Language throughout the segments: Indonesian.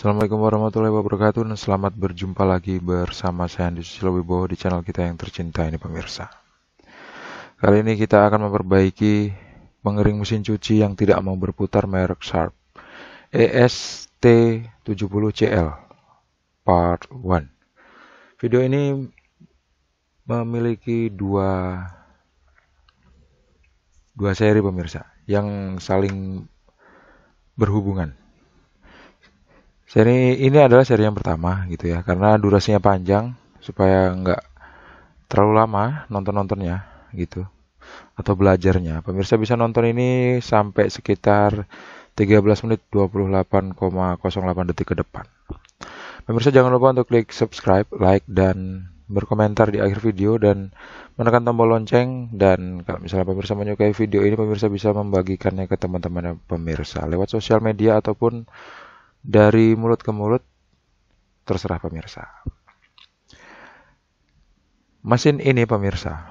Assalamualaikum warahmatullahi wabarakatuh dan selamat berjumpa lagi bersama saya Andi Susilo Wibowo di channel kita yang tercinta ini pemirsa. Kali ini kita akan memperbaiki pengering mesin cuci yang tidak mau berputar merek Sharp EST70CL Part 1. Video ini memiliki dua dua seri pemirsa yang saling berhubungan. Seri ini adalah seri yang pertama gitu ya, karena durasinya panjang supaya nggak terlalu lama nonton-nontonnya gitu atau belajarnya. Pemirsa bisa nonton ini sampai sekitar 13 menit 28,08 detik ke depan. Pemirsa jangan lupa untuk klik subscribe, like, dan berkomentar di akhir video dan menekan tombol lonceng dan kalau misalnya pemirsa menyukai video ini pemirsa bisa membagikannya ke teman-teman pemirsa lewat sosial media ataupun dari mulut ke mulut terserah pemirsa. Mesin ini pemirsa,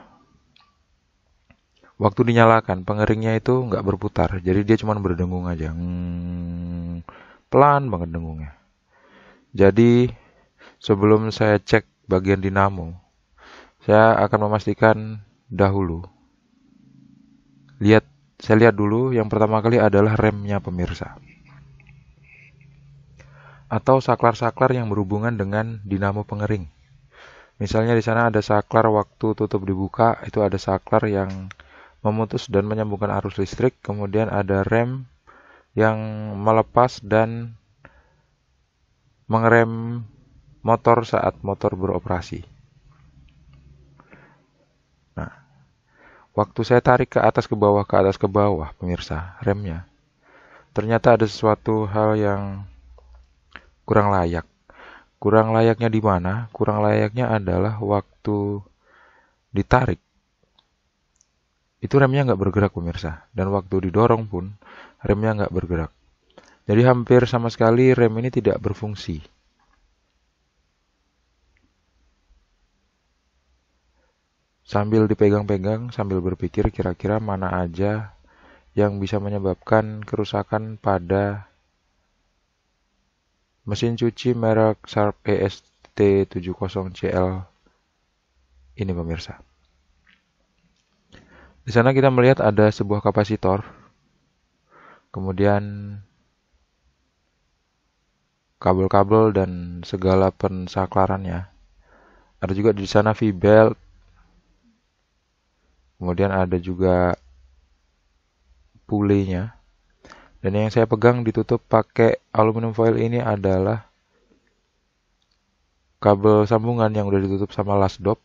waktu dinyalakan pengeringnya itu nggak berputar, jadi dia cuma berdengung aja, hmm, pelan banget dengungnya. Jadi sebelum saya cek bagian dinamo, saya akan memastikan dahulu. Lihat, saya lihat dulu yang pertama kali adalah remnya pemirsa atau saklar-saklar yang berhubungan dengan dinamo pengering. Misalnya di sana ada saklar waktu tutup dibuka, itu ada saklar yang memutus dan menyambungkan arus listrik, kemudian ada rem yang melepas dan mengerem motor saat motor beroperasi. Nah, waktu saya tarik ke atas ke bawah ke atas ke bawah pemirsa remnya. Ternyata ada sesuatu hal yang kurang layak. Kurang layaknya di mana? Kurang layaknya adalah waktu ditarik. Itu remnya nggak bergerak pemirsa. Dan waktu didorong pun remnya nggak bergerak. Jadi hampir sama sekali rem ini tidak berfungsi. Sambil dipegang-pegang, sambil berpikir kira-kira mana aja yang bisa menyebabkan kerusakan pada Mesin cuci merek Sharp EST70CL ini pemirsa. Di sana kita melihat ada sebuah kapasitor. Kemudian kabel-kabel dan segala pensaklarannya. Ada juga di sana V-belt. Kemudian ada juga pulley-nya. Dan yang saya pegang ditutup pakai aluminium foil ini adalah kabel sambungan yang udah ditutup sama las dop.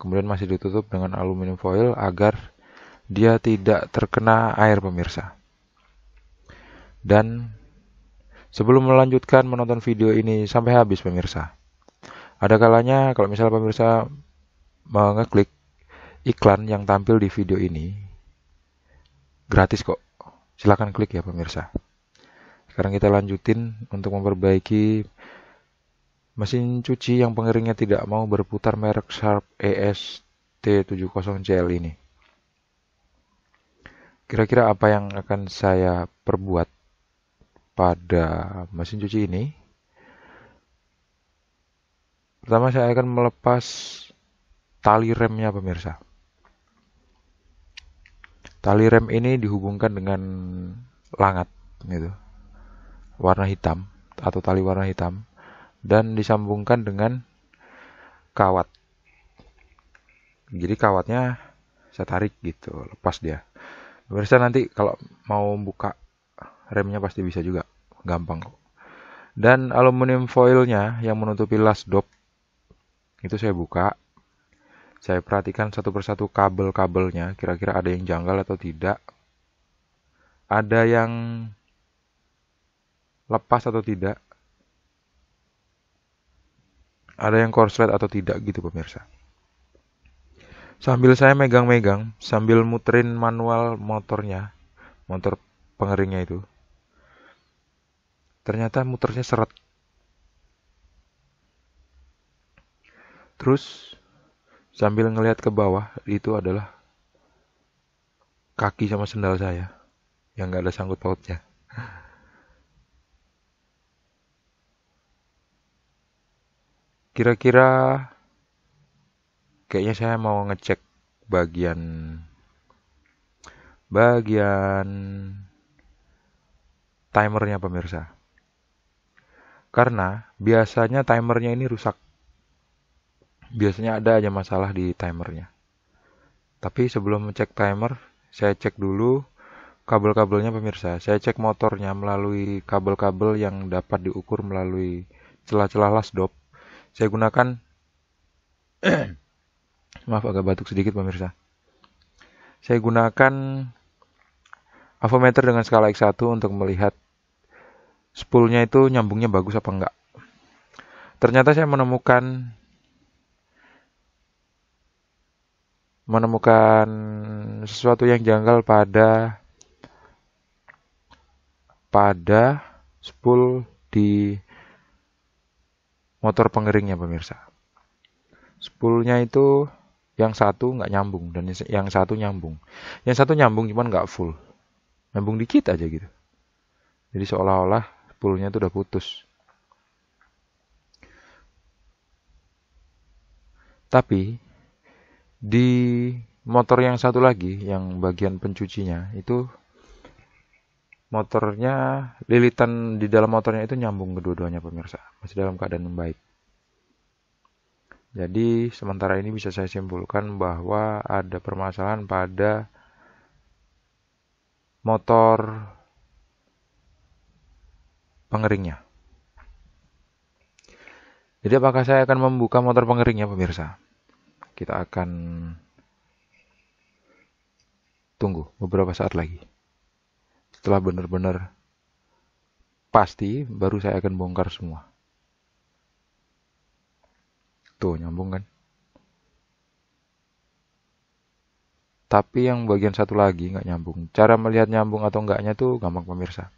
Kemudian masih ditutup dengan aluminium foil agar dia tidak terkena air pemirsa. Dan sebelum melanjutkan menonton video ini sampai habis pemirsa. Ada kalanya kalau misalnya pemirsa mengeklik iklan yang tampil di video ini gratis kok Silahkan klik ya pemirsa. Sekarang kita lanjutin untuk memperbaiki mesin cuci yang pengeringnya tidak mau berputar merek Sharp EST70CL ini. Kira-kira apa yang akan saya perbuat pada mesin cuci ini? Pertama saya akan melepas tali remnya pemirsa. Tali rem ini dihubungkan dengan langat gitu. Warna hitam atau tali warna hitam dan disambungkan dengan kawat. Jadi kawatnya saya tarik gitu, lepas dia. Pemirsa nanti kalau mau buka remnya pasti bisa juga, gampang kok. Dan aluminium foilnya yang menutupi las dop itu saya buka saya perhatikan satu persatu kabel-kabelnya, kira-kira ada yang janggal atau tidak. Ada yang lepas atau tidak. Ada yang korslet atau tidak gitu pemirsa. Sambil saya megang-megang, sambil muterin manual motornya, motor pengeringnya itu, ternyata muternya seret. Terus Sambil ngelihat ke bawah, itu adalah kaki sama sendal saya yang nggak ada sangkut pautnya. Kira-kira kayaknya saya mau ngecek bagian bagian timernya pemirsa. Karena biasanya timernya ini rusak biasanya ada aja masalah di timernya tapi sebelum cek timer saya cek dulu kabel-kabelnya pemirsa saya cek motornya melalui kabel-kabel yang dapat diukur melalui celah-celah las dop. saya gunakan maaf agak batuk sedikit pemirsa saya gunakan avometer dengan skala X1 untuk melihat spoolnya itu nyambungnya bagus apa enggak ternyata saya menemukan menemukan sesuatu yang janggal pada pada spool di motor pengeringnya pemirsa. Spoolnya itu yang satu nggak nyambung dan yang satu nyambung. Yang satu nyambung cuman nggak full. Nyambung dikit aja gitu. Jadi seolah-olah spoolnya itu udah putus. Tapi di motor yang satu lagi yang bagian pencucinya itu motornya lilitan di dalam motornya itu nyambung kedua-duanya pemirsa masih dalam keadaan yang baik jadi sementara ini bisa saya simpulkan bahwa ada permasalahan pada motor pengeringnya. Jadi apakah saya akan membuka motor pengeringnya pemirsa? Kita akan tunggu beberapa saat lagi. Setelah benar-benar pasti, baru saya akan bongkar semua. Tuh, nyambung kan? Tapi yang bagian satu lagi nggak nyambung. Cara melihat nyambung atau enggaknya tuh gampang pemirsa.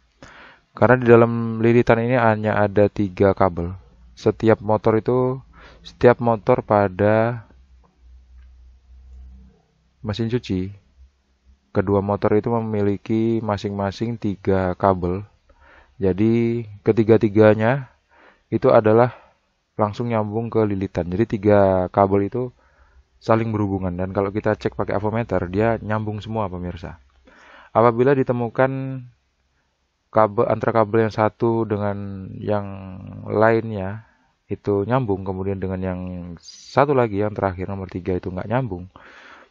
Karena di dalam lilitan ini hanya ada tiga kabel. Setiap motor itu, setiap motor pada mesin cuci. Kedua motor itu memiliki masing-masing tiga kabel. Jadi ketiga-tiganya itu adalah langsung nyambung ke lilitan. Jadi tiga kabel itu saling berhubungan dan kalau kita cek pakai avometer dia nyambung semua pemirsa. Apabila ditemukan kabel antara kabel yang satu dengan yang lainnya itu nyambung kemudian dengan yang satu lagi yang terakhir nomor tiga itu nggak nyambung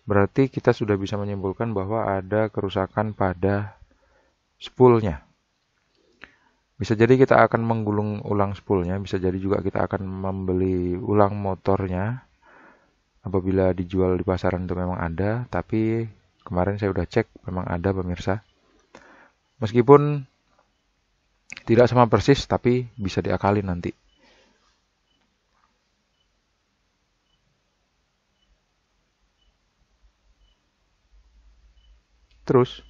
Berarti kita sudah bisa menyimpulkan bahwa ada kerusakan pada spoolnya. Bisa jadi kita akan menggulung ulang spoolnya, bisa jadi juga kita akan membeli ulang motornya apabila dijual di pasaran itu memang ada, tapi kemarin saya sudah cek memang ada pemirsa. Meskipun tidak sama persis tapi bisa diakali nanti. terus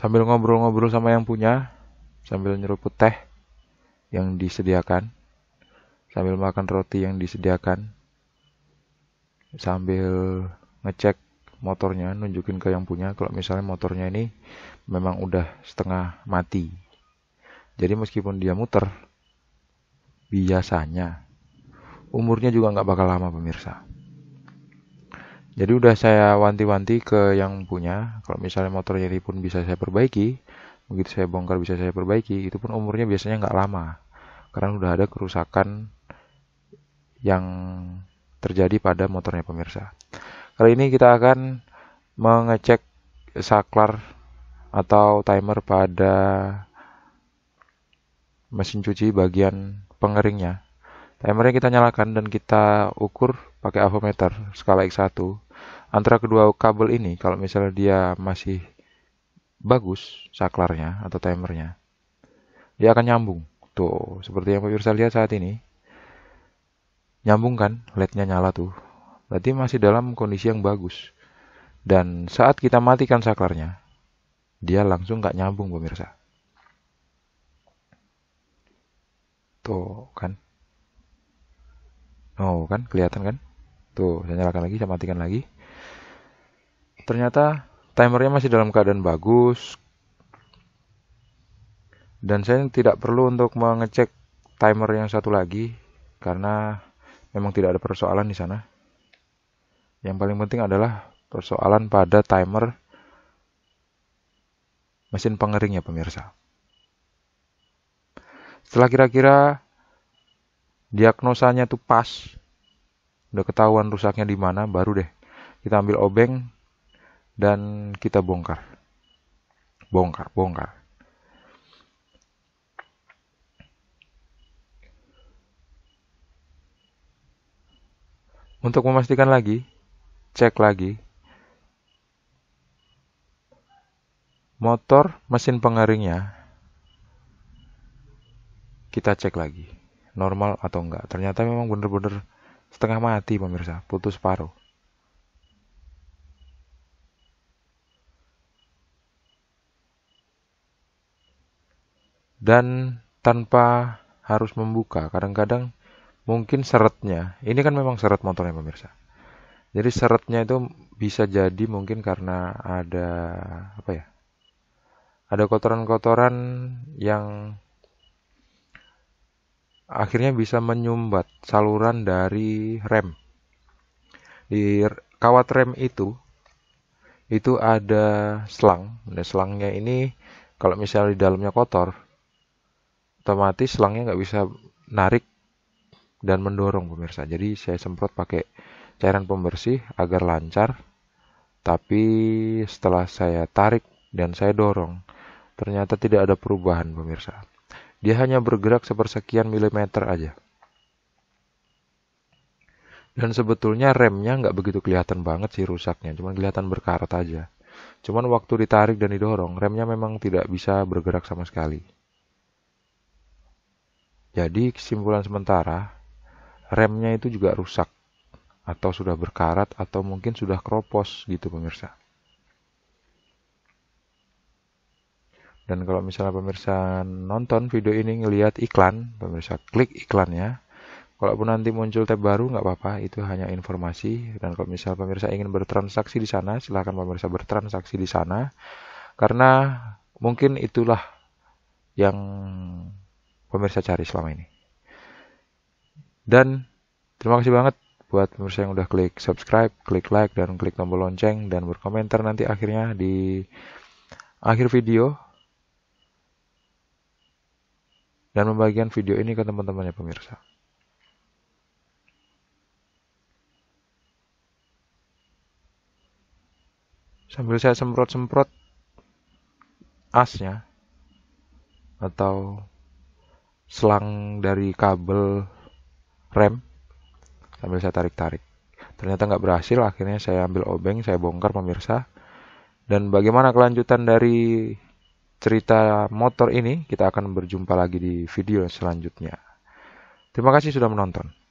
sambil ngobrol-ngobrol sama yang punya, sambil nyeruput teh yang disediakan, sambil makan roti yang disediakan, sambil ngecek motornya, nunjukin ke yang punya kalau misalnya motornya ini memang udah setengah mati. Jadi meskipun dia muter, biasanya. Umurnya juga nggak bakal lama pemirsa. Jadi udah saya wanti-wanti ke yang punya, kalau misalnya motornya ini pun bisa saya perbaiki, begitu saya bongkar bisa saya perbaiki, itu pun umurnya biasanya nggak lama, karena udah ada kerusakan yang terjadi pada motornya pemirsa. Kali ini kita akan mengecek saklar atau timer pada mesin cuci bagian pengeringnya. Timernya kita nyalakan dan kita ukur pakai avometer skala X1. Antara kedua kabel ini kalau misalnya dia masih bagus saklarnya atau timernya, dia akan nyambung. Tuh, seperti yang pemirsa lihat saat ini. nyambungkan kan, LED-nya nyala tuh. Berarti masih dalam kondisi yang bagus. Dan saat kita matikan saklarnya, dia langsung nggak nyambung pemirsa. Tuh, kan. Oh, kan kelihatan kan? Tuh, saya nyalakan lagi, saya matikan lagi. Ternyata timernya masih dalam keadaan bagus. Dan saya tidak perlu untuk mengecek timer yang satu lagi karena memang tidak ada persoalan di sana. Yang paling penting adalah persoalan pada timer mesin pengering ya pemirsa. Setelah kira-kira diagnosanya tuh pas, udah ketahuan rusaknya di mana, baru deh kita ambil obeng dan kita bongkar. Bongkar, bongkar. Untuk memastikan lagi, cek lagi. Motor mesin pengeringnya kita cek lagi, normal atau enggak. Ternyata memang bener-bener setengah mati pemirsa, putus paruh. Dan tanpa harus membuka, kadang-kadang mungkin seretnya, ini kan memang seret motornya pemirsa. Jadi seretnya itu bisa jadi mungkin karena ada apa ya? Ada kotoran-kotoran yang akhirnya bisa menyumbat saluran dari rem. Di kawat rem itu itu ada selang. Nah, selangnya ini kalau misalnya di dalamnya kotor, otomatis selangnya nggak bisa narik dan mendorong pemirsa. Jadi saya semprot pakai cairan pembersih agar lancar. Tapi setelah saya tarik dan saya dorong, ternyata tidak ada perubahan pemirsa. Dia hanya bergerak sepersekian milimeter aja. Dan sebetulnya remnya nggak begitu kelihatan banget sih rusaknya, cuman kelihatan berkarat aja. Cuman waktu ditarik dan didorong, remnya memang tidak bisa bergerak sama sekali. Jadi kesimpulan sementara, remnya itu juga rusak atau sudah berkarat atau mungkin sudah kropos gitu pemirsa. Dan kalau misalnya pemirsa nonton video ini ngelihat iklan, pemirsa klik iklannya. Kalaupun nanti muncul tab baru nggak apa-apa, itu hanya informasi. Dan kalau misal pemirsa ingin bertransaksi di sana, silahkan pemirsa bertransaksi di sana. Karena mungkin itulah yang pemirsa cari selama ini. Dan terima kasih banget buat pemirsa yang udah klik subscribe, klik like, dan klik tombol lonceng, dan berkomentar nanti akhirnya di akhir video dan membagikan video ini ke teman-temannya pemirsa. Sambil saya semprot-semprot asnya atau selang dari kabel rem sambil saya tarik-tarik. Ternyata nggak berhasil, akhirnya saya ambil obeng, saya bongkar pemirsa. Dan bagaimana kelanjutan dari cerita motor ini, kita akan berjumpa lagi di video selanjutnya. Terima kasih sudah menonton.